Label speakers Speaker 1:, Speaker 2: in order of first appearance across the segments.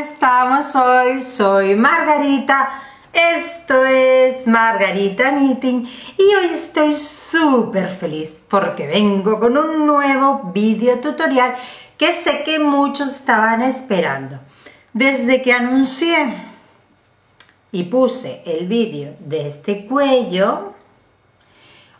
Speaker 1: estamos hoy? Soy Margarita, esto es Margarita Knitting y hoy estoy súper feliz porque vengo con un nuevo video tutorial que sé que muchos estaban esperando. Desde que anuncié y puse el vídeo de este cuello,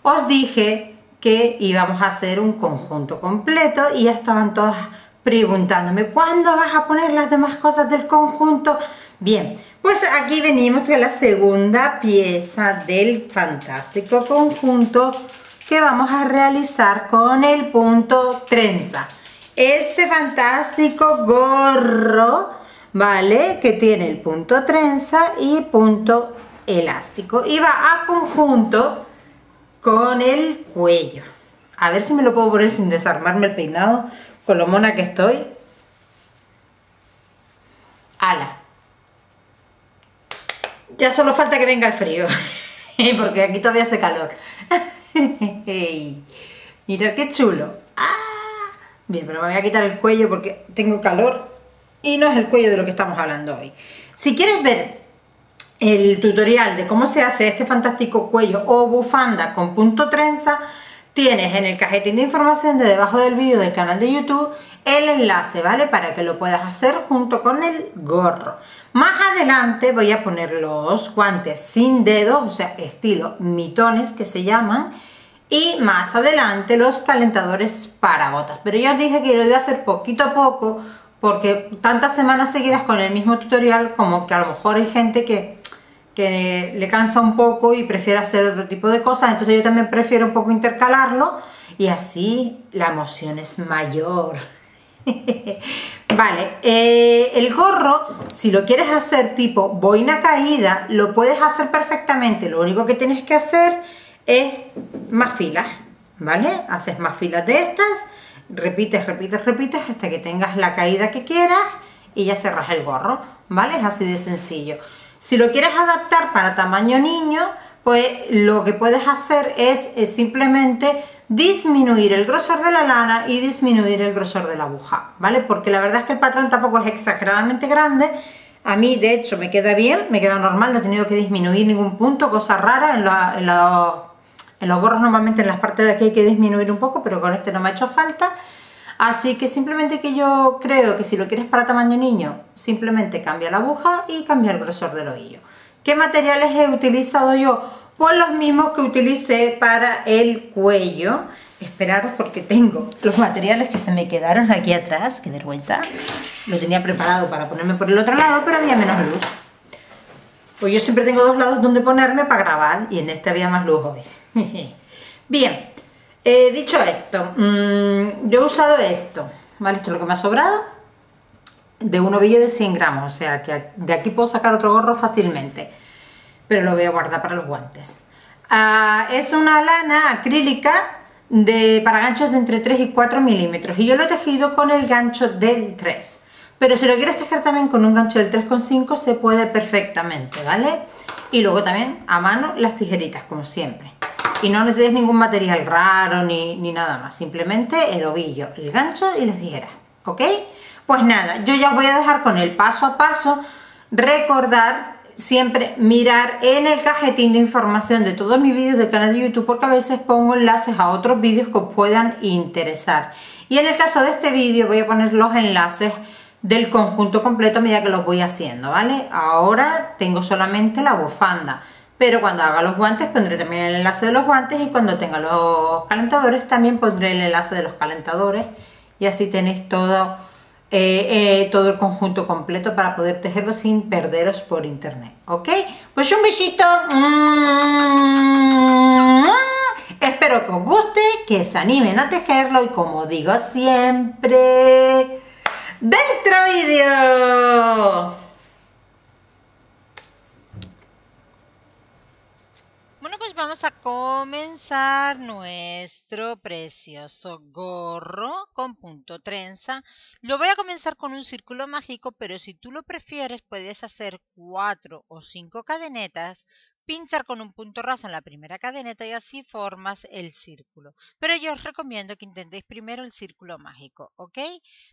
Speaker 1: os dije que íbamos a hacer un conjunto completo y ya estaban todas preguntándome ¿cuándo vas a poner las demás cosas del conjunto? Bien, pues aquí venimos a la segunda pieza del fantástico conjunto que vamos a realizar con el punto trenza. Este fantástico gorro, ¿vale? Que tiene el punto trenza y punto elástico. Y va a conjunto con el cuello. A ver si me lo puedo poner sin desarmarme el peinado con lo mona que estoy. Ala. Ya solo falta que venga el frío, porque aquí todavía hace calor. mira qué chulo. Ah, bien, pero me voy a quitar el cuello porque tengo calor y no es el cuello de lo que estamos hablando hoy. Si quieres ver el tutorial de cómo se hace este fantástico cuello o bufanda con punto trenza, Tienes en el cajetín de información de debajo del vídeo del canal de YouTube el enlace, ¿vale? Para que lo puedas hacer junto con el gorro. Más adelante voy a poner los guantes sin dedos, o sea, estilo mitones que se llaman, y más adelante los calentadores para botas. Pero yo dije que lo iba a hacer poquito a poco porque tantas semanas seguidas con el mismo tutorial como que a lo mejor hay gente que que le cansa un poco y prefiere hacer otro tipo de cosas, entonces yo también prefiero un poco intercalarlo y así la emoción es mayor. vale, eh, el gorro, si lo quieres hacer tipo boina caída, lo puedes hacer perfectamente, lo único que tienes que hacer es más filas, ¿vale? Haces más filas de estas, repites, repites, repites hasta que tengas la caída que quieras y ya cerras el gorro, ¿vale? Es así de sencillo. Si lo quieres adaptar para tamaño niño, pues lo que puedes hacer es, simplemente disminuir el grosor de la lana y disminuir el grosor de la aguja, ¿vale? Porque la verdad es que el patrón tampoco es exageradamente grande, a mí de hecho me queda bien, me queda normal, no he tenido que disminuir ningún punto, cosa rara, en, en, en los gorros normalmente en las partes de aquí hay que disminuir un poco, pero con este no me ha hecho falta, Así que simplemente que yo creo que si lo quieres para tamaño niño, simplemente cambia la aguja y cambia el grosor del ovillo. ¿Qué materiales he utilizado yo? Pues los mismos que utilicé para el cuello. Esperaros porque tengo los materiales que se me quedaron aquí atrás, qué vergüenza. Lo tenía preparado para ponerme por el otro lado, pero había menos luz. Pues yo siempre tengo dos lados donde ponerme para grabar y en este había más luz hoy. Bien, eh, dicho esto, mm, yo he usado esto, ¿vale? Esto es lo que me ha sobrado de un ovillo de 100 gramos, o sea que de aquí puedo sacar otro gorro fácilmente, pero lo voy a guardar para los guantes. Ah, es una lana acrílica de, para ganchos de entre 3 y 4 milímetros y yo lo he tejido con el gancho del 3 pero si lo quieres tejer también con un gancho del 3,5 se puede perfectamente, ¿vale? Y luego también a mano las tijeritas como siempre y no necesites ningún material raro ni, nada más, simplemente el ovillo, el gancho y las tijeras, ¿ok? Pues nada, yo ya os voy a dejar con el paso a paso, recordar siempre mirar en el cajetín de información de todos mis vídeos del canal de YouTube porque a veces pongo enlaces a otros vídeos que os puedan interesar. Y en el caso de este vídeo voy a poner los enlaces del conjunto completo a medida que los voy haciendo, ¿vale? Ahora tengo solamente la bufanda, pero cuando haga los guantes pondré también el enlace de los guantes y cuando tenga los calentadores también pondré el enlace de los calentadores y así tenéis todo, eh, eh, todo el conjunto completo para poder tejerlo sin perderos por internet, ¿ok? Pues un besito, mm. espero que os guste, que se animen a tejerlo y como digo siempre, ¡dentro vídeo! vamos a comenzar nuestro precioso gorro con punto trenza. Lo voy a comenzar con un círculo mágico, pero si tú lo prefieres puedes hacer cuatro o cinco cadenetas, pinchar con un punto raso en la primera cadeneta y así formas el círculo. Pero yo os recomiendo que intentéis primero el círculo mágico, ¿ok?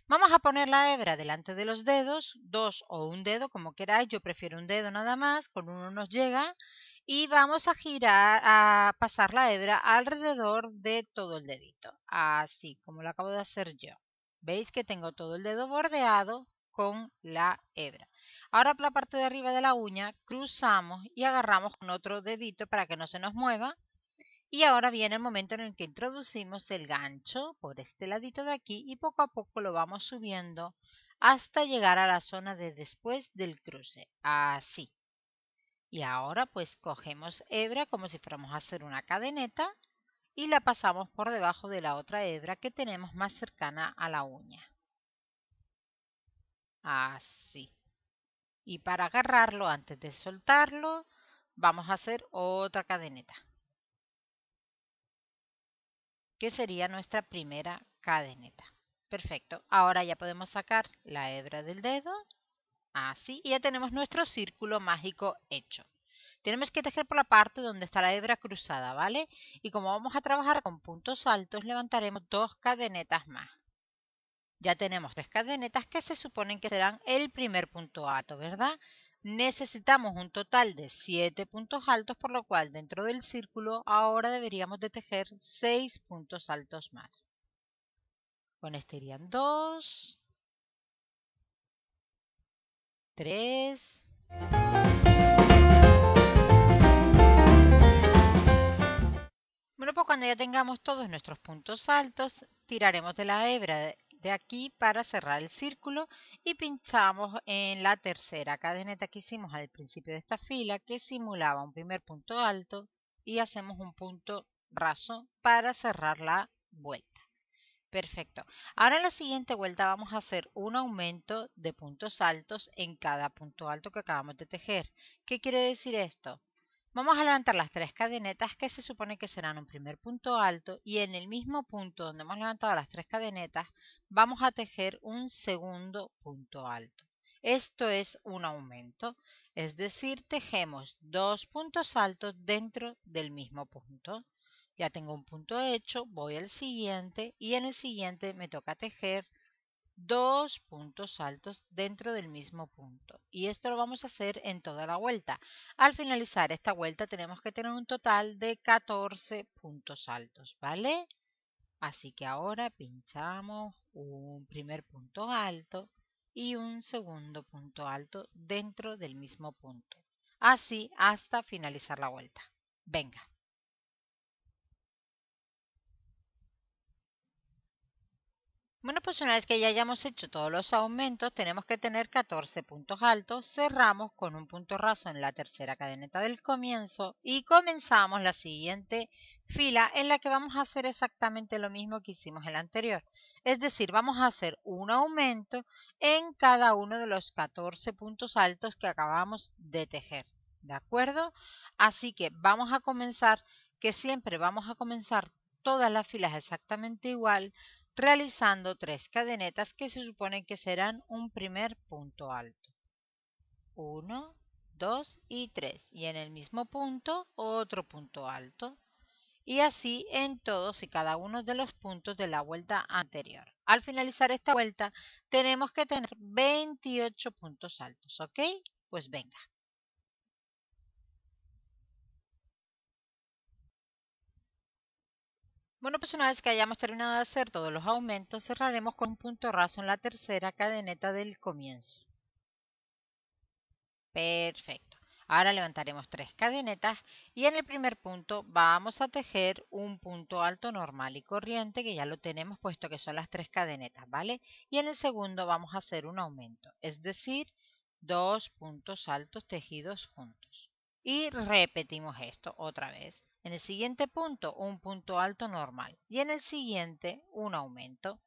Speaker 1: Vamos a poner la hebra delante de los dedos, dos o un dedo, como queráis, yo prefiero un dedo nada más, con uno nos llega y vamos a girar, a pasar la hebra alrededor de todo el dedito, así como lo acabo de hacer yo. Veis que tengo todo el dedo bordeado con la hebra. Ahora por la parte de arriba de la uña cruzamos y agarramos con otro dedito para que no se nos mueva. Y ahora viene el momento en el que introducimos el gancho por este ladito de aquí y poco a poco lo vamos subiendo hasta llegar a la zona de después del cruce. Así. Y ahora pues cogemos hebra como si fuéramos a hacer una cadeneta y la pasamos por debajo de la otra hebra que tenemos más cercana a la uña. Así. Y para agarrarlo antes de soltarlo vamos a hacer otra cadeneta. Que sería nuestra primera cadeneta. Perfecto. Ahora ya podemos sacar la hebra del dedo Así, y ya tenemos nuestro círculo mágico hecho. Tenemos que tejer por la parte donde está la hebra cruzada, ¿vale? Y como vamos a trabajar con puntos altos, levantaremos dos cadenetas más. Ya tenemos tres cadenetas que se suponen que serán el primer punto alto, ¿verdad? Necesitamos un total de siete puntos altos, por lo cual dentro del círculo ahora deberíamos de tejer seis puntos altos más. Con este irían dos... Bueno, pues cuando ya tengamos todos nuestros puntos altos, tiraremos de la hebra de aquí para cerrar el círculo y pinchamos en la tercera cadeneta que hicimos al principio de esta fila que simulaba un primer punto alto y hacemos un punto raso para cerrar la vuelta. Perfecto. Ahora en la siguiente vuelta vamos a hacer un aumento de puntos altos en cada punto alto que acabamos de tejer. ¿Qué quiere decir esto? Vamos a levantar las tres cadenetas que se supone que serán un primer punto alto y en el mismo punto donde hemos levantado las tres cadenetas vamos a tejer un segundo punto alto. Esto es un aumento, es decir, tejemos dos puntos altos dentro del mismo punto. Ya tengo un punto hecho, voy al siguiente y en el siguiente me toca tejer dos puntos altos dentro del mismo punto. Y esto lo vamos a hacer en toda la vuelta. Al finalizar esta vuelta tenemos que tener un total de 14 puntos altos, ¿vale? Así que ahora pinchamos un primer punto alto y un segundo punto alto dentro del mismo punto. Así hasta finalizar la vuelta. Venga. Bueno, pues una vez que ya hayamos hecho todos los aumentos, tenemos que tener 14 puntos altos, cerramos con un punto raso en la tercera cadeneta del comienzo y comenzamos la siguiente fila en la que vamos a hacer exactamente lo mismo que hicimos en la anterior. Es decir, vamos a hacer un aumento en cada uno de los 14 puntos altos que acabamos de tejer. ¿De acuerdo? Así que vamos a comenzar, que siempre vamos a comenzar todas las filas exactamente igual, realizando tres cadenetas que se suponen que serán un primer punto alto. 1, 2 y 3 y en el mismo punto otro punto alto y así en todos y cada uno de los puntos de la vuelta anterior. Al finalizar esta vuelta tenemos que tener 28 puntos altos, ¿ok? Pues venga. Bueno, pues una vez que hayamos terminado de hacer todos los aumentos, cerraremos con un punto raso en la tercera cadeneta del comienzo. Perfecto. Ahora levantaremos tres cadenetas y en el primer punto vamos a tejer un punto alto normal y corriente que ya lo tenemos puesto que son las tres cadenetas, ¿vale? Y en el segundo vamos a hacer un aumento, es decir, dos puntos altos tejidos juntos. Y repetimos esto otra vez. En el siguiente punto, un punto alto normal. Y en el siguiente, un aumento.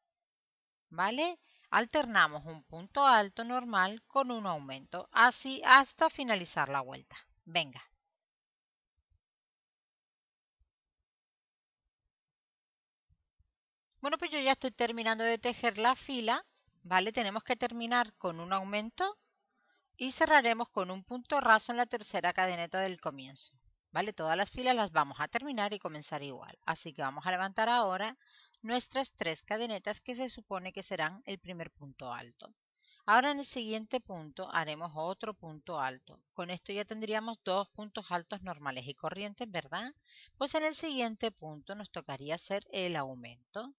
Speaker 1: ¿Vale? Alternamos un punto alto normal con un aumento, así hasta finalizar la vuelta. Venga. Bueno, pues yo ya estoy terminando de tejer la fila, ¿vale? Tenemos que terminar con un aumento y cerraremos con un punto raso en la tercera cadeneta del comienzo. ¿Vale? Todas las filas las vamos a terminar y comenzar igual. Así que vamos a levantar ahora nuestras tres cadenetas que se supone que serán el primer punto alto. Ahora en el siguiente punto haremos otro punto alto. Con esto ya tendríamos dos puntos altos normales y corrientes, ¿verdad? Pues en el siguiente punto nos tocaría hacer el aumento.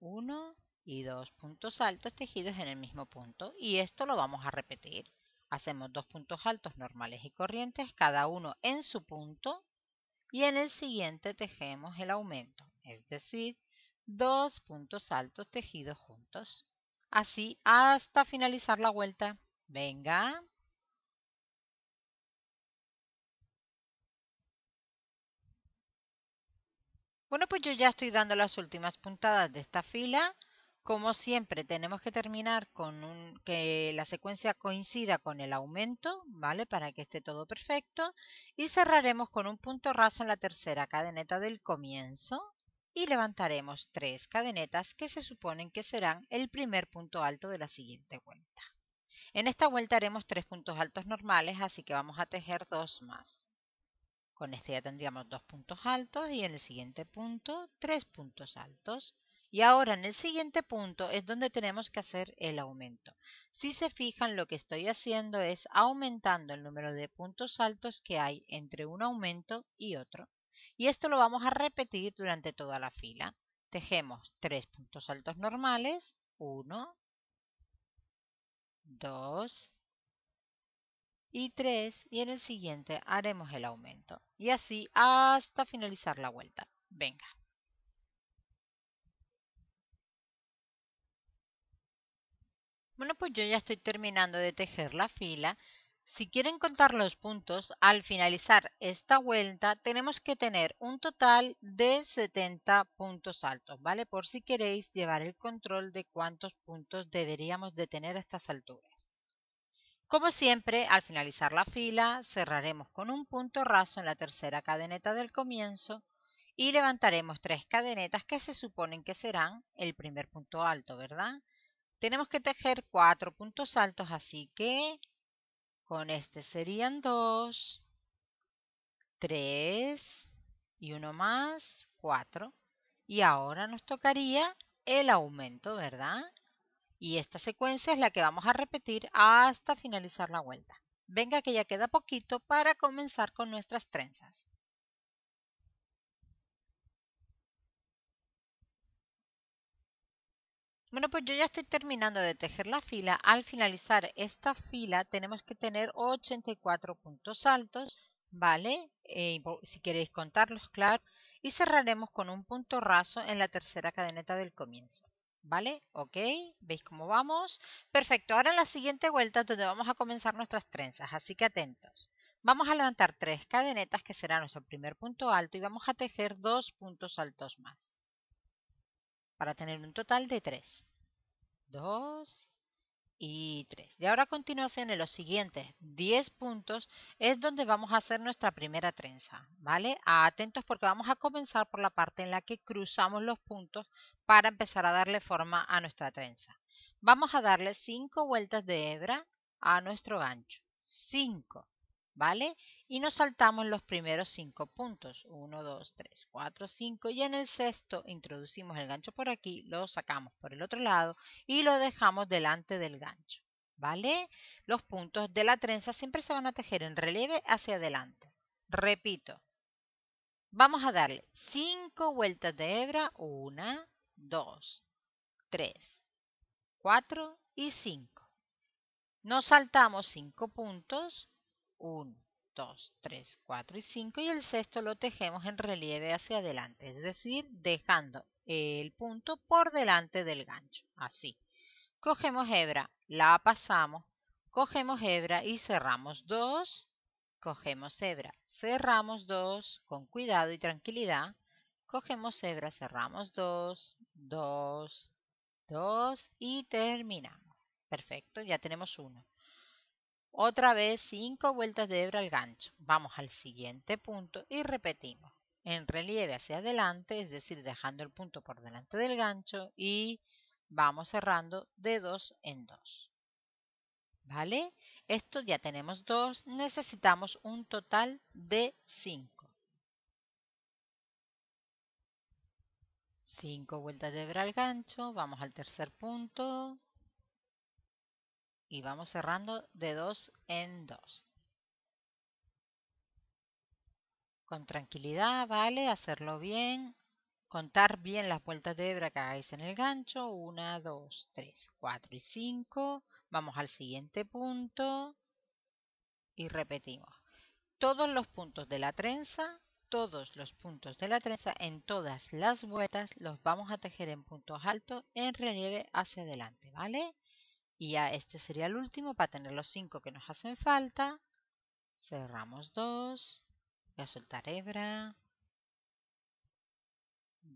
Speaker 1: 1, y dos puntos altos tejidos en el mismo punto y esto lo vamos a repetir. Hacemos dos puntos altos normales y corrientes, cada uno en su punto y en el siguiente tejemos el aumento, es decir, dos puntos altos tejidos juntos. Así hasta finalizar la vuelta. Venga. Bueno, pues yo ya estoy dando las últimas puntadas de esta fila como siempre, tenemos que terminar con un, que la secuencia coincida con el aumento, ¿vale? Para que esté todo perfecto. Y cerraremos con un punto raso en la tercera cadeneta del comienzo. Y levantaremos tres cadenetas que se suponen que serán el primer punto alto de la siguiente vuelta. En esta vuelta haremos tres puntos altos normales, así que vamos a tejer dos más. Con este ya tendríamos dos puntos altos y en el siguiente punto tres puntos altos. Y ahora en el siguiente punto es donde tenemos que hacer el aumento. Si se fijan lo que estoy haciendo es aumentando el número de puntos altos que hay entre un aumento y otro. Y esto lo vamos a repetir durante toda la fila. Tejemos tres puntos altos normales, Uno, dos y tres. y en el siguiente haremos el aumento. Y así hasta finalizar la vuelta. Venga. Bueno, pues yo ya estoy terminando de tejer la fila. Si quieren contar los puntos, al finalizar esta vuelta tenemos que tener un total de 70 puntos altos, ¿vale? Por si queréis llevar el control de cuántos puntos deberíamos de tener a estas alturas. Como siempre, al finalizar la fila, cerraremos con un punto raso en la tercera cadeneta del comienzo y levantaremos tres cadenetas que se suponen que serán el primer punto alto, ¿verdad? Tenemos que tejer cuatro puntos altos, así que con este serían dos, tres y uno más, cuatro. Y ahora nos tocaría el aumento, ¿verdad? Y esta secuencia es la que vamos a repetir hasta finalizar la vuelta. Venga que ya queda poquito para comenzar con nuestras trenzas. Bueno, pues yo ya estoy terminando de tejer la fila. Al finalizar esta fila tenemos que tener 84 puntos altos, ¿vale? Eh, si queréis contarlos, claro. Y cerraremos con un punto raso en la tercera cadeneta del comienzo. ¿Vale? ¿Ok? ¿Veis cómo vamos? Perfecto. Ahora en la siguiente vuelta donde vamos a comenzar nuestras trenzas, así que atentos. Vamos a levantar tres cadenetas, que será nuestro primer punto alto, y vamos a tejer dos puntos altos más para tener un total de 3. 2 y 3. Y ahora a continuación en los siguientes 10 puntos es donde vamos a hacer nuestra primera trenza, ¿vale? Atentos porque vamos a comenzar por la parte en la que cruzamos los puntos para empezar a darle forma a nuestra trenza. Vamos a darle 5 vueltas de hebra a nuestro gancho. 5. ¿vale? Y nos saltamos los primeros cinco puntos, 1, 2, 3, 4, 5, y en el sexto introducimos el gancho por aquí, lo sacamos por el otro lado y lo dejamos delante del gancho, ¿vale? Los puntos de la trenza siempre se van a tejer en relieve hacia adelante. Repito, vamos a darle 5 vueltas de hebra, 1, 2, 3, 4 y 5. Nos saltamos 5 puntos, 1, 2, 3, 4 y 5 y el sexto lo tejemos en relieve hacia adelante, es decir, dejando el punto por delante del gancho, así. Cogemos hebra, la pasamos, cogemos hebra y cerramos 2, cogemos hebra, cerramos 2 con cuidado y tranquilidad, cogemos hebra, cerramos 2, 2, 2 y terminamos. Perfecto, ya tenemos uno. Otra vez 5 vueltas de hebra al gancho. Vamos al siguiente punto y repetimos. En relieve hacia adelante, es decir, dejando el punto por delante del gancho y vamos cerrando de 2 en 2, ¿Vale? Esto ya tenemos dos, necesitamos un total de 5 5 vueltas de hebra al gancho, vamos al tercer punto, y vamos cerrando de dos en dos. Con tranquilidad, ¿vale? Hacerlo bien. Contar bien las vueltas de hebra que hagáis en el gancho. 1, 2, 3, 4 y 5. Vamos al siguiente punto y repetimos. Todos los puntos de la trenza, todos los puntos de la trenza en todas las vueltas los vamos a tejer en puntos altos en relieve hacia adelante, ¿vale? Y ya este sería el último para tener los 5 que nos hacen falta. Cerramos 2. Voy a soltar hebra.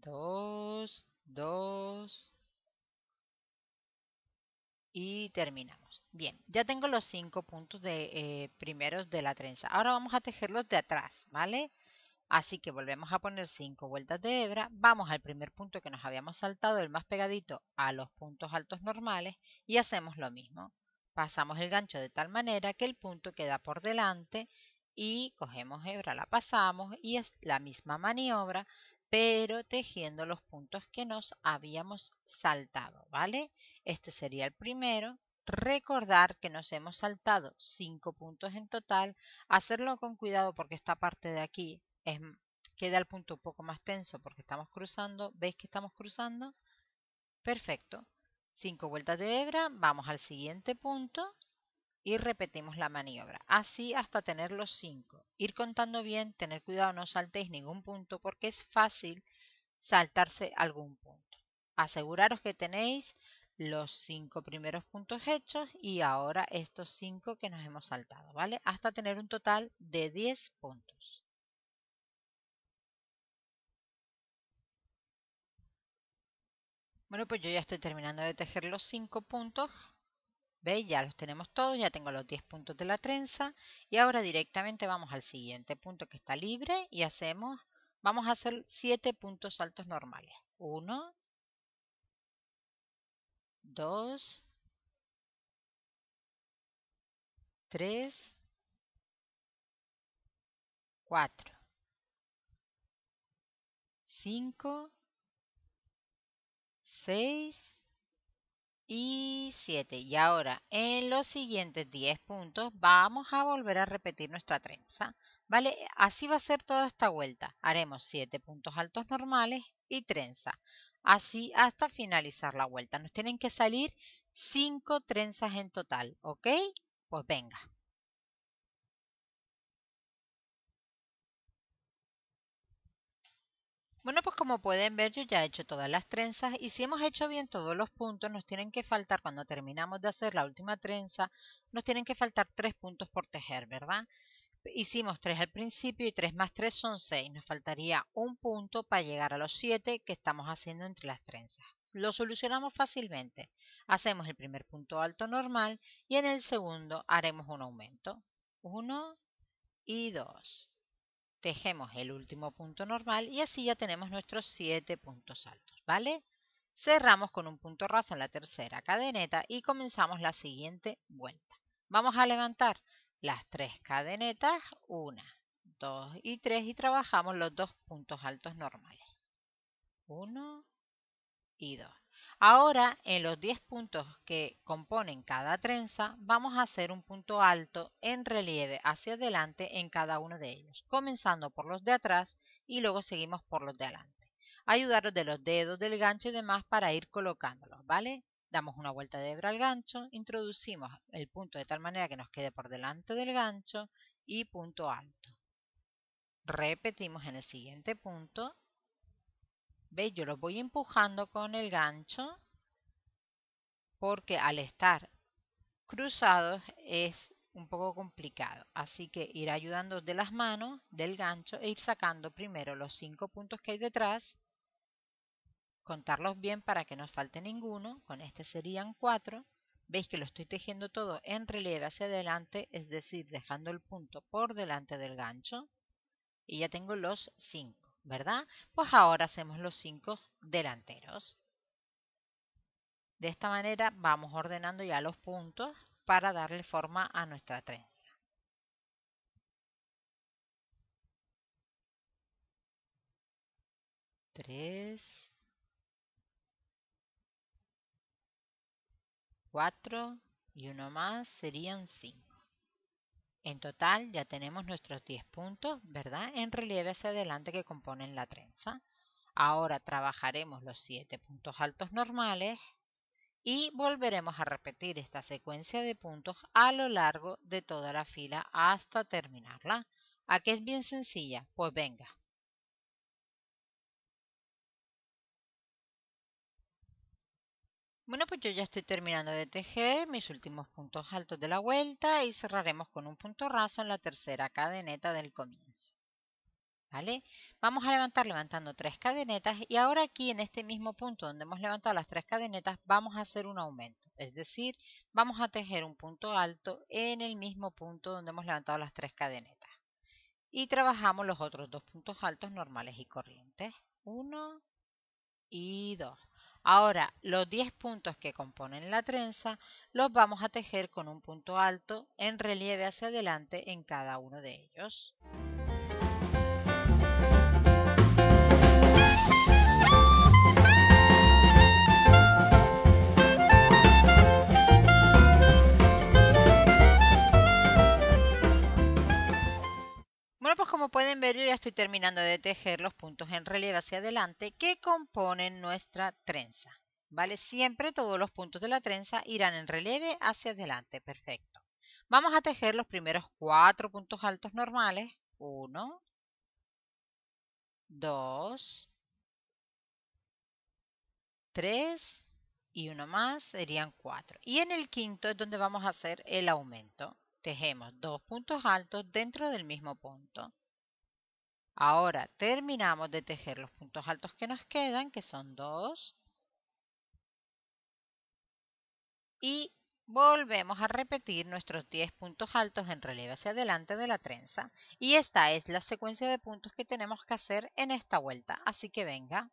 Speaker 1: 2, 2. Y terminamos. Bien, ya tengo los 5 puntos de, eh, primeros de la trenza. Ahora vamos a tejerlos de atrás, ¿vale? Así que volvemos a poner 5 vueltas de hebra, vamos al primer punto que nos habíamos saltado, el más pegadito a los puntos altos normales y hacemos lo mismo. Pasamos el gancho de tal manera que el punto queda por delante y cogemos hebra, la pasamos y es la misma maniobra, pero tejiendo los puntos que nos habíamos saltado, ¿vale? Este sería el primero. Recordar que nos hemos saltado 5 puntos en total, hacerlo con cuidado porque esta parte de aquí Mm, queda el punto un poco más tenso porque estamos cruzando. ¿Veis que estamos cruzando? Perfecto. Cinco vueltas de hebra, vamos al siguiente punto y repetimos la maniobra. Así hasta tener los cinco. Ir contando bien, tener cuidado, no saltéis ningún punto porque es fácil saltarse algún punto. Aseguraros que tenéis los cinco primeros puntos hechos y ahora estos cinco que nos hemos saltado, ¿vale? Hasta tener un total de 10 puntos. Bueno, pues yo ya estoy terminando de tejer los 5 puntos. ¿Veis? Ya los tenemos todos, ya tengo los 10 puntos de la trenza. Y ahora directamente vamos al siguiente punto que está libre y hacemos, vamos a hacer 7 puntos altos normales. 1, 2, 3, 4, 5, 6 y 7. Y ahora, en los siguientes 10 puntos, vamos a volver a repetir nuestra trenza. ¿Vale? Así va a ser toda esta vuelta. Haremos 7 puntos altos normales y trenza. Así hasta finalizar la vuelta. Nos tienen que salir 5 trenzas en total, ¿ok? Pues venga. Bueno, pues como pueden ver yo ya he hecho todas las trenzas y si hemos hecho bien todos los puntos nos tienen que faltar, cuando terminamos de hacer la última trenza, nos tienen que faltar tres puntos por tejer, ¿verdad? Hicimos tres al principio y tres más tres son seis, nos faltaría un punto para llegar a los siete que estamos haciendo entre las trenzas. Lo solucionamos fácilmente, hacemos el primer punto alto normal y en el segundo haremos un aumento, Uno y dos tejemos el último punto normal y así ya tenemos nuestros siete puntos altos, ¿vale? Cerramos con un punto raso en la tercera cadeneta y comenzamos la siguiente vuelta. Vamos a levantar las tres cadenetas, 1, 2 y 3 y trabajamos los dos puntos altos normales. 1 y 2. Ahora, en los 10 puntos que componen cada trenza, vamos a hacer un punto alto en relieve hacia adelante en cada uno de ellos, comenzando por los de atrás y luego seguimos por los de adelante. Ayudaros de los dedos del gancho y demás para ir colocándolos, ¿vale? Damos una vuelta de hebra al gancho, introducimos el punto de tal manera que nos quede por delante del gancho y punto alto. Repetimos en el siguiente punto ¿Veis? Yo los voy empujando con el gancho porque al estar cruzados es un poco complicado. Así que ir ayudando de las manos, del gancho e ir sacando primero los cinco puntos que hay detrás. Contarlos bien para que no falte ninguno. Con este serían cuatro. Veis que lo estoy tejiendo todo en relieve hacia adelante, es decir, dejando el punto por delante del gancho. Y ya tengo los cinco. ¿verdad? Pues ahora hacemos los 5 delanteros. De esta manera vamos ordenando ya los puntos para darle forma a nuestra trenza. 3, 4 y uno más serían 5. En total ya tenemos nuestros 10 puntos, ¿verdad? En relieve hacia adelante que componen la trenza. Ahora trabajaremos los 7 puntos altos normales y volveremos a repetir esta secuencia de puntos a lo largo de toda la fila hasta terminarla. ¿A qué es bien sencilla, pues venga, Bueno, pues yo ya estoy terminando de tejer mis últimos puntos altos de la vuelta y cerraremos con un punto raso en la tercera cadeneta del comienzo. ¿Vale? Vamos a levantar levantando tres cadenetas y ahora aquí en este mismo punto donde hemos levantado las tres cadenetas vamos a hacer un aumento. Es decir, vamos a tejer un punto alto en el mismo punto donde hemos levantado las tres cadenetas. Y trabajamos los otros dos puntos altos normales y corrientes. Uno y dos. Ahora, los 10 puntos que componen la trenza los vamos a tejer con un punto alto en relieve hacia adelante en cada uno de ellos. Pues como pueden ver, yo ya estoy terminando de tejer los puntos en relieve hacia adelante que componen nuestra trenza. ¿Vale? Siempre todos los puntos de la trenza irán en relieve hacia adelante. Perfecto. Vamos a tejer los primeros cuatro puntos altos normales. Uno, dos, tres y uno más serían cuatro. Y en el quinto es donde vamos a hacer el aumento. Tejemos dos puntos altos dentro del mismo punto. Ahora terminamos de tejer los puntos altos que nos quedan, que son dos. Y volvemos a repetir nuestros 10 puntos altos en relieve hacia adelante de la trenza. Y esta es la secuencia de puntos que tenemos que hacer en esta vuelta. Así que venga.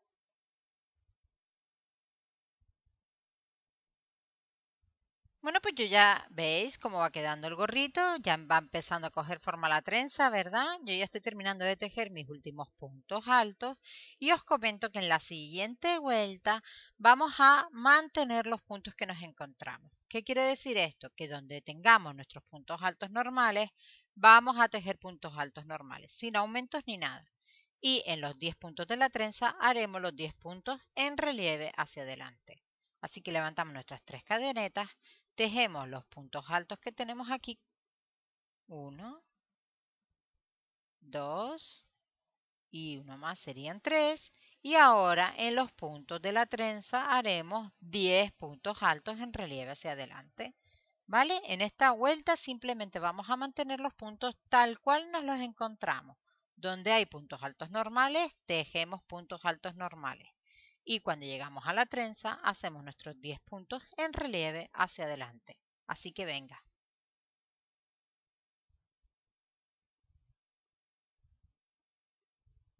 Speaker 1: Bueno, pues yo ya veis cómo va quedando el gorrito, ya va empezando a coger forma la trenza, ¿verdad? Yo ya estoy terminando de tejer mis últimos puntos altos y os comento que en la siguiente vuelta vamos a mantener los puntos que nos encontramos. ¿Qué quiere decir esto? Que donde tengamos nuestros puntos altos normales, vamos a tejer puntos altos normales, sin aumentos ni nada. Y en los 10 puntos de la trenza haremos los 10 puntos en relieve hacia adelante. Así que levantamos nuestras tres cadenetas, Tejemos los puntos altos que tenemos aquí. 1, 2 y uno más serían 3. Y ahora en los puntos de la trenza haremos 10 puntos altos en relieve hacia adelante. ¿Vale? En esta vuelta simplemente vamos a mantener los puntos tal cual nos los encontramos. Donde hay puntos altos normales, tejemos puntos altos normales y cuando llegamos a la trenza hacemos nuestros 10 puntos en relieve hacia adelante. Así que venga.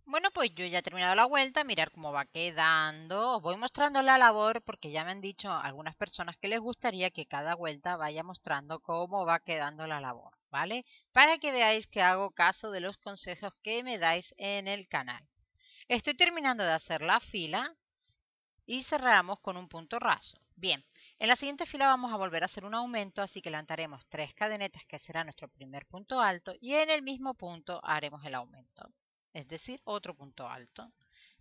Speaker 1: Bueno, pues yo ya he terminado la vuelta, mirar cómo va quedando. Os voy mostrando la labor porque ya me han dicho algunas personas que les gustaría que cada vuelta vaya mostrando cómo va quedando la labor, ¿vale? Para que veáis que hago caso de los consejos que me dais en el canal. Estoy terminando de hacer la fila y cerramos con un punto raso. Bien, en la siguiente fila vamos a volver a hacer un aumento, así que levantaremos tres cadenetas, que será nuestro primer punto alto, y en el mismo punto haremos el aumento, es decir, otro punto alto.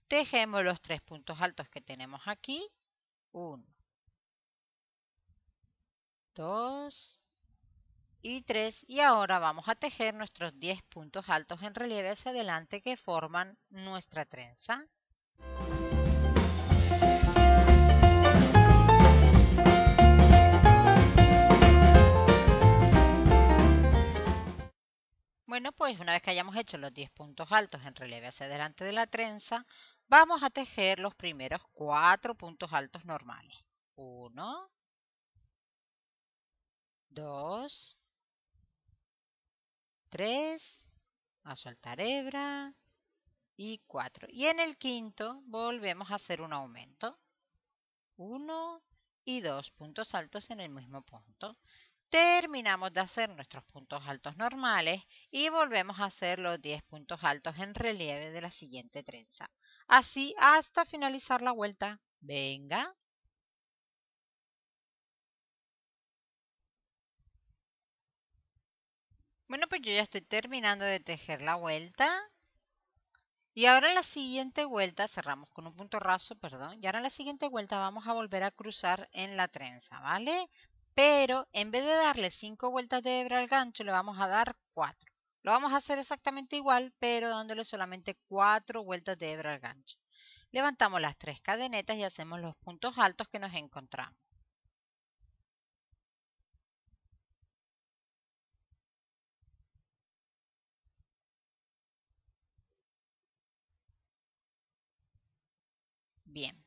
Speaker 1: Tejemos los tres puntos altos que tenemos aquí. 1 dos y tres. Y ahora vamos a tejer nuestros 10 puntos altos en relieve hacia adelante que forman nuestra trenza. Bueno, pues una vez que hayamos hecho los 10 puntos altos en relieve hacia delante de la trenza, vamos a tejer los primeros 4 puntos altos normales. 1, 2, 3, a soltar hebra y 4. Y en el quinto volvemos a hacer un aumento. 1 y 2 puntos altos en el mismo punto. Terminamos de hacer nuestros puntos altos normales y volvemos a hacer los 10 puntos altos en relieve de la siguiente trenza. Así hasta finalizar la vuelta. Venga. Bueno, pues yo ya estoy terminando de tejer la vuelta. Y ahora en la siguiente vuelta, cerramos con un punto raso, perdón, y ahora en la siguiente vuelta vamos a volver a cruzar en la trenza, ¿vale? pero en vez de darle 5 vueltas de hebra al gancho, le vamos a dar 4. Lo vamos a hacer exactamente igual, pero dándole solamente 4 vueltas de hebra al gancho. Levantamos las 3 cadenetas y hacemos los puntos altos que nos encontramos. Bien,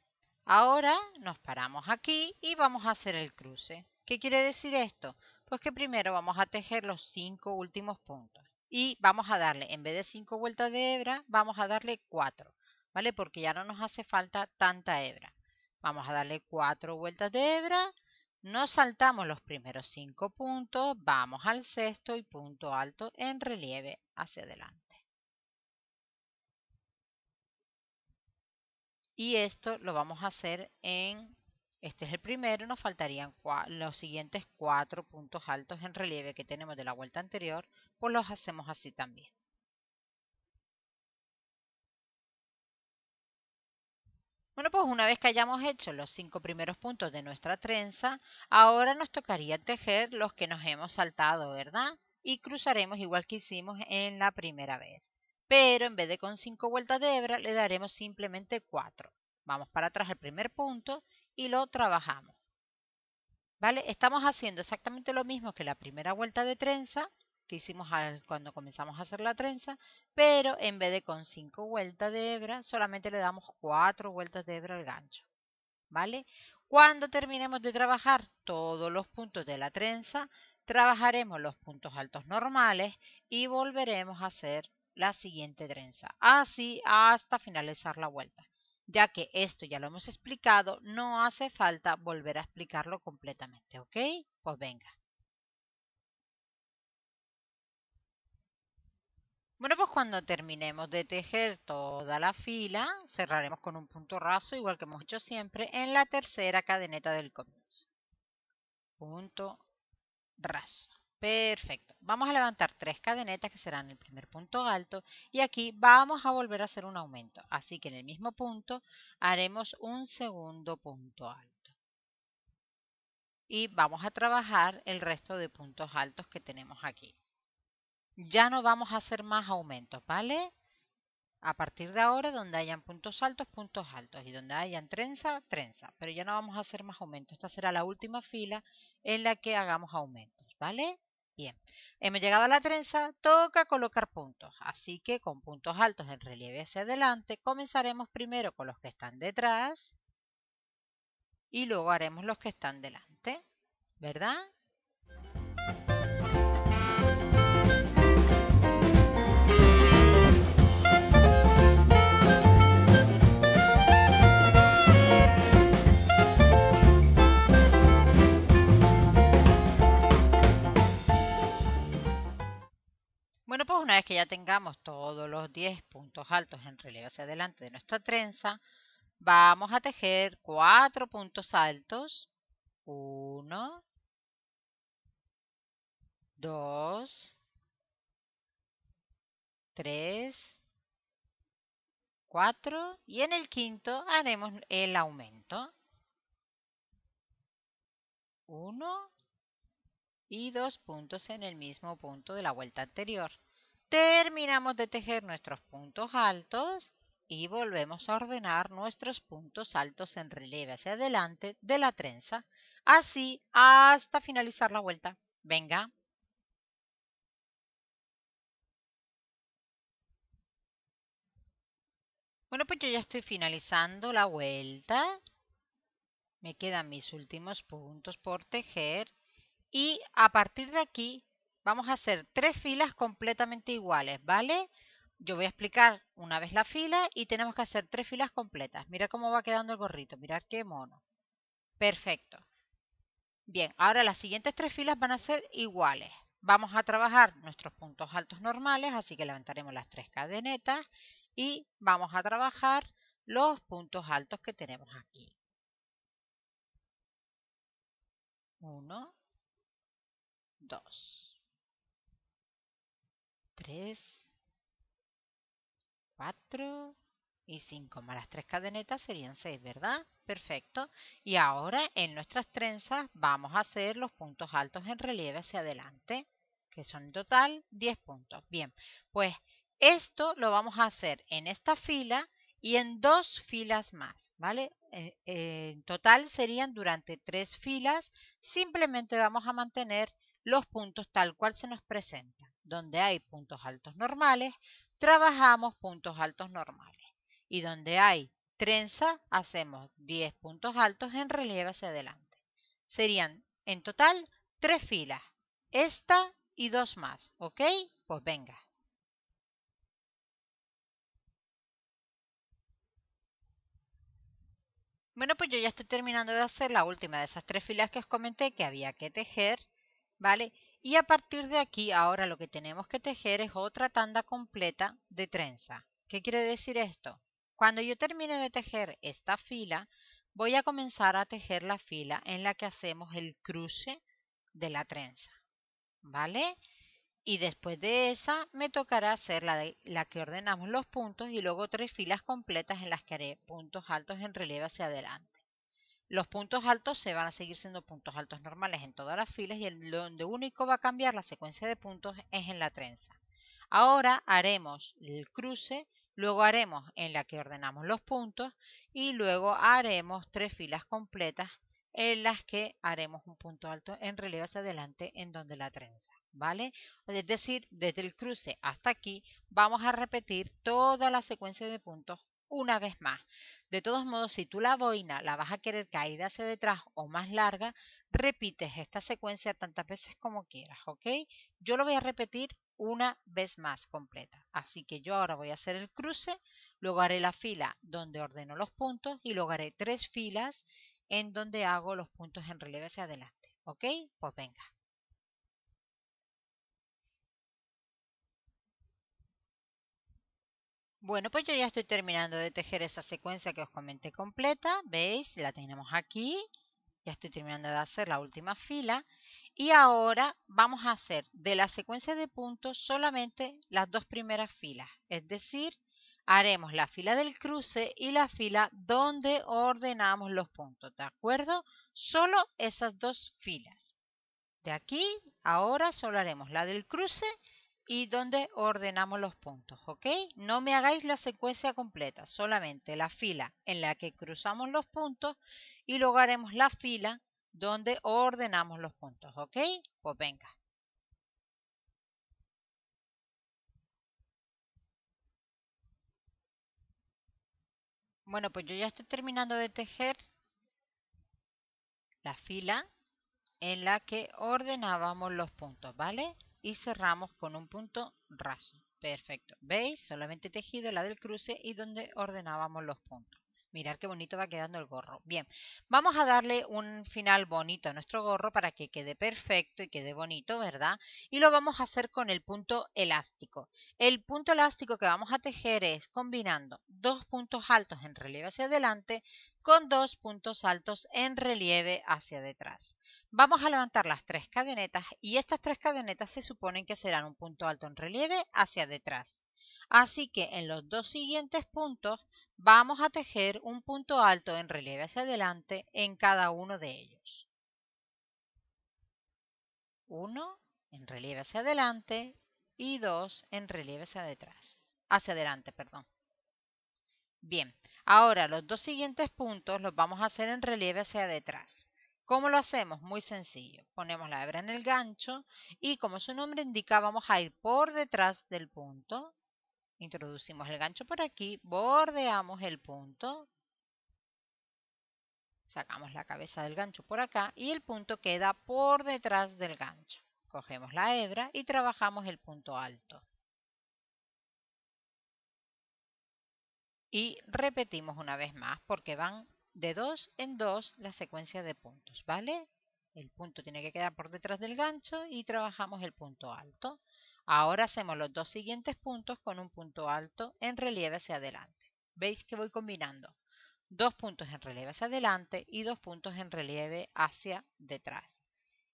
Speaker 1: ahora nos paramos aquí y vamos a hacer el cruce. ¿Qué quiere decir esto? Pues que primero vamos a tejer los cinco últimos puntos y vamos a darle, en vez de cinco vueltas de hebra, vamos a darle cuatro, ¿vale? Porque ya no nos hace falta tanta hebra. Vamos a darle cuatro vueltas de hebra, nos saltamos los primeros cinco puntos, vamos al sexto y punto alto en relieve hacia adelante. Y esto lo vamos a hacer en este es el primero, nos faltarían los siguientes cuatro puntos altos en relieve que tenemos de la vuelta anterior, pues los hacemos así también. Bueno, pues una vez que hayamos hecho los cinco primeros puntos de nuestra trenza, ahora nos tocaría tejer los que nos hemos saltado, ¿verdad? Y cruzaremos igual que hicimos en la primera vez. Pero en vez de con cinco vueltas de hebra, le daremos simplemente cuatro. Vamos para atrás al primer punto y lo trabajamos. ¿Vale? Estamos haciendo exactamente lo mismo que la primera vuelta de trenza que hicimos cuando comenzamos a hacer la trenza, pero en vez de con cinco vueltas de hebra, solamente le damos cuatro vueltas de hebra al gancho. ¿Vale? Cuando terminemos de trabajar todos los puntos de la trenza, trabajaremos los puntos altos normales y volveremos a hacer la siguiente trenza, así hasta finalizar la vuelta ya que esto ya lo hemos explicado, no hace falta volver a explicarlo completamente, ¿ok? Pues venga. Bueno, pues cuando terminemos de tejer toda la fila, cerraremos con un punto raso, igual que hemos hecho siempre, en la tercera cadeneta del comienzo. Punto raso. Perfecto. Vamos a levantar tres cadenetas que serán el primer punto alto y aquí vamos a volver a hacer un aumento. Así que en el mismo punto haremos un segundo punto alto. Y vamos a trabajar el resto de puntos altos que tenemos aquí. Ya no vamos a hacer más aumentos, ¿vale? A partir de ahora, donde hayan puntos altos, puntos altos. Y donde hayan trenza, trenza. Pero ya no vamos a hacer más aumentos. Esta será la última fila en la que hagamos aumentos, ¿vale? Bien, hemos llegado a la trenza, toca colocar puntos, así que con puntos altos en relieve hacia adelante, comenzaremos primero con los que están detrás y luego haremos los que están delante, ¿verdad? Bueno, pues una vez que ya tengamos todos los 10 puntos altos en relieve hacia adelante de nuestra trenza, vamos a tejer 4 puntos altos. 1, 2, 3, 4 y en el quinto haremos el aumento. 1, y dos puntos en el mismo punto de la vuelta anterior. Terminamos de tejer nuestros puntos altos y volvemos a ordenar nuestros puntos altos en relieve hacia adelante de la trenza, así hasta finalizar la vuelta. Venga. Bueno, pues yo ya estoy finalizando la vuelta. Me quedan mis últimos puntos por tejer y a partir de aquí vamos a hacer tres filas completamente iguales, ¿vale? Yo voy a explicar una vez la fila y tenemos que hacer tres filas completas. Mira cómo va quedando el gorrito, mirad qué mono. Perfecto. Bien, ahora las siguientes tres filas van a ser iguales. Vamos a trabajar nuestros puntos altos normales, así que levantaremos las tres cadenetas y vamos a trabajar los puntos altos que tenemos aquí. Uno. 2, 3, 4 y 5, Más las tres cadenetas serían 6, ¿verdad? Perfecto. Y ahora en nuestras trenzas vamos a hacer los puntos altos en relieve hacia adelante, que son en total 10 puntos. Bien, pues esto lo vamos a hacer en esta fila y en dos filas más, ¿vale? Eh, eh, en total serían durante tres filas, simplemente vamos a mantener los puntos tal cual se nos presenta. Donde hay puntos altos normales, trabajamos puntos altos normales. Y donde hay trenza, hacemos 10 puntos altos en relieve hacia adelante. Serían en total tres filas, esta y dos más, ¿ok? Pues venga. Bueno, pues yo ya estoy terminando de hacer la última de esas tres filas que os comenté que había que tejer ¿vale? Y a partir de aquí, ahora lo que tenemos que tejer es otra tanda completa de trenza. ¿Qué quiere decir esto? Cuando yo termine de tejer esta fila, voy a comenzar a tejer la fila en la que hacemos el cruce de la trenza, ¿vale? Y después de esa me tocará hacer la, la que ordenamos los puntos y luego tres filas completas en las que haré puntos altos en relieve hacia adelante. Los puntos altos se van a seguir siendo puntos altos normales en todas las filas y el, donde único va a cambiar la secuencia de puntos es en la trenza. Ahora haremos el cruce, luego haremos en la que ordenamos los puntos y luego haremos tres filas completas en las que haremos un punto alto en relieve hacia adelante en donde la trenza, ¿vale? Es decir, desde el cruce hasta aquí vamos a repetir toda la secuencia de puntos una vez más. De todos modos, si tú la boina la vas a querer caída hacia detrás o más larga, repites esta secuencia tantas veces como quieras, ¿ok? Yo lo voy a repetir una vez más completa. Así que yo ahora voy a hacer el cruce, luego haré la fila donde ordeno los puntos y luego haré tres filas en donde hago los puntos en relieve hacia adelante, ¿ok? Pues venga. Bueno, pues yo ya estoy terminando de tejer esa secuencia que os comenté completa. ¿Veis? La tenemos aquí. Ya estoy terminando de hacer la última fila. Y ahora vamos a hacer de la secuencia de puntos solamente las dos primeras filas. Es decir, haremos la fila del cruce y la fila donde ordenamos los puntos. ¿De acuerdo? Solo esas dos filas. De aquí, ahora solo haremos la del cruce y donde ordenamos los puntos, ¿ok? No me hagáis la secuencia completa, solamente la fila en la que cruzamos los puntos y luego haremos la fila donde ordenamos los puntos, ¿ok? Pues venga. Bueno, pues yo ya estoy terminando de tejer la fila en la que ordenábamos los puntos, ¿vale? y cerramos con un punto raso. Perfecto. ¿Veis? Solamente tejido la del cruce y donde ordenábamos los puntos mirar qué bonito va quedando el gorro. Bien, vamos a darle un final bonito a nuestro gorro para que quede perfecto y quede bonito, ¿verdad? Y lo vamos a hacer con el punto elástico. El punto elástico que vamos a tejer es combinando dos puntos altos en relieve hacia adelante con dos puntos altos en relieve hacia detrás. Vamos a levantar las tres cadenetas y estas tres cadenetas se suponen que serán un punto alto en relieve hacia detrás. Así que en los dos siguientes puntos Vamos a tejer un punto alto en relieve hacia adelante en cada uno de ellos. Uno en relieve hacia adelante y dos en relieve hacia detrás, hacia adelante, perdón. Bien, ahora los dos siguientes puntos los vamos a hacer en relieve hacia detrás. ¿Cómo lo hacemos? Muy sencillo. Ponemos la hebra en el gancho y como su nombre indica vamos a ir por detrás del punto Introducimos el gancho por aquí, bordeamos el punto, sacamos la cabeza del gancho por acá y el punto queda por detrás del gancho. Cogemos la hebra y trabajamos el punto alto. Y repetimos una vez más porque van de dos en dos la secuencia de puntos, ¿vale? El punto tiene que quedar por detrás del gancho y trabajamos el punto alto. Ahora hacemos los dos siguientes puntos con un punto alto en relieve hacia adelante. ¿Veis que voy combinando? Dos puntos en relieve hacia adelante y dos puntos en relieve hacia detrás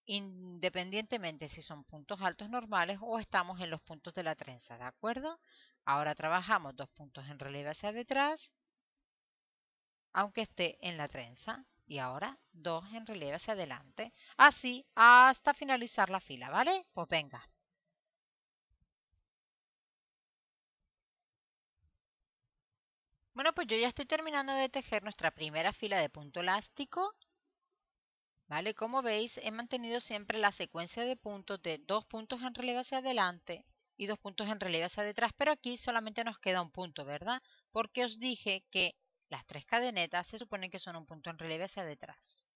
Speaker 1: independientemente si son puntos altos normales o estamos en los puntos de la trenza, ¿de acuerdo? Ahora trabajamos dos puntos en relieve hacia detrás, aunque esté en la trenza, y ahora dos en relieve hacia adelante, así hasta finalizar la fila, ¿vale? Pues venga. Bueno, pues yo ya estoy terminando de tejer nuestra primera fila de punto elástico. ¿Vale? Como veis, he mantenido siempre la secuencia de puntos de dos puntos en relieve hacia adelante y dos puntos en relieve hacia detrás, pero aquí solamente nos queda un punto, ¿verdad? Porque os dije que las tres cadenetas se suponen que son un punto en relieve hacia detrás.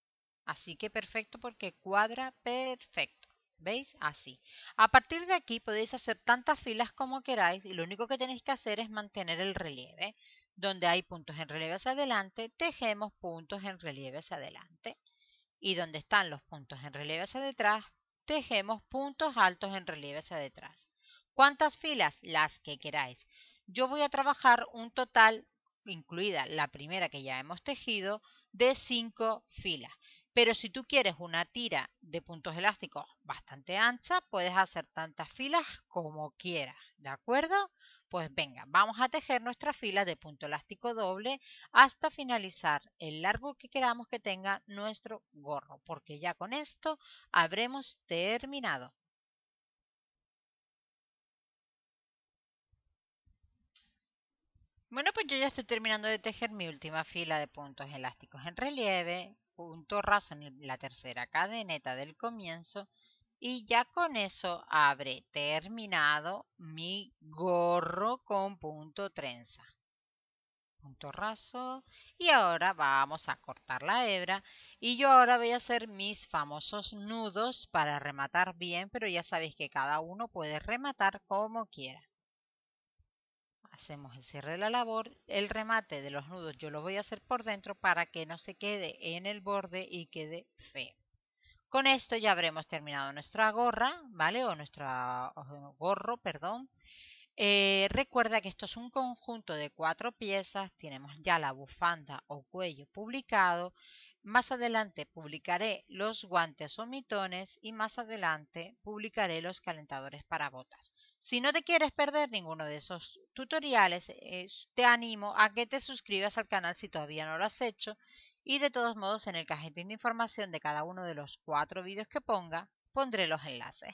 Speaker 1: Así que perfecto porque cuadra perfecto. ¿Veis? Así. A partir de aquí podéis hacer tantas filas como queráis y lo único que tenéis que hacer es mantener el relieve. Donde hay puntos en relieve hacia adelante, tejemos puntos en relieve hacia adelante. Y donde están los puntos en relieve hacia detrás, tejemos puntos altos en relieve hacia detrás. ¿Cuántas filas? Las que queráis. Yo voy a trabajar un total, incluida la primera que ya hemos tejido, de 5 filas. Pero si tú quieres una tira de puntos elásticos bastante ancha, puedes hacer tantas filas como quieras, ¿de acuerdo? Pues venga, vamos a tejer nuestra fila de punto elástico doble hasta finalizar el largo que queramos que tenga nuestro gorro, porque ya con esto habremos terminado. Bueno, pues yo ya estoy terminando de tejer mi última fila de puntos elásticos en relieve, punto raso en la tercera cadeneta del comienzo, y ya con eso habré terminado mi gorro con punto trenza. Punto raso y ahora vamos a cortar la hebra y yo ahora voy a hacer mis famosos nudos para rematar bien, pero ya sabéis que cada uno puede rematar como quiera hacemos el cierre de la labor, el remate de los nudos yo lo voy a hacer por dentro para que no se quede en el borde y quede feo. Con esto ya habremos terminado nuestra gorra, ¿vale? O nuestro gorro, perdón. Eh, recuerda que esto es un conjunto de cuatro piezas, tenemos ya la bufanda o cuello publicado, más adelante publicaré los guantes o mitones y más adelante publicaré los calentadores para botas. Si no te quieres perder ninguno de esos tutoriales, eh, te animo a que te suscribas al canal si todavía no lo has hecho y de todos modos, en el cajetín de información de cada uno de los cuatro vídeos que ponga, pondré los enlaces.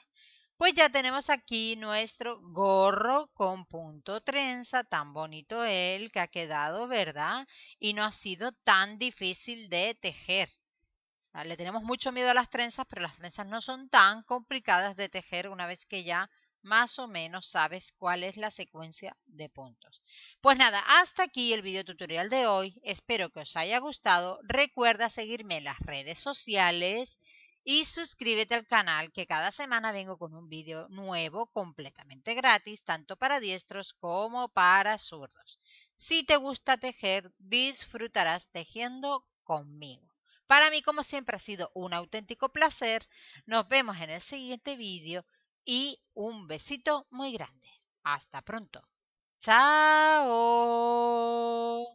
Speaker 1: Pues ya tenemos aquí nuestro gorro con punto trenza, tan bonito el que ha quedado, ¿verdad? Y no ha sido tan difícil de tejer. Le tenemos mucho miedo a las trenzas, pero las trenzas no son tan complicadas de tejer una vez que ya más o menos sabes cuál es la secuencia de puntos. Pues nada, hasta aquí el video tutorial de hoy. Espero que os haya gustado. Recuerda seguirme en las redes sociales y suscríbete al canal que cada semana vengo con un video nuevo completamente gratis, tanto para diestros como para zurdos. Si te gusta tejer, disfrutarás tejiendo conmigo. Para mí, como siempre, ha sido un auténtico placer. Nos vemos en el siguiente vídeo y un besito muy grande. Hasta pronto. Chao.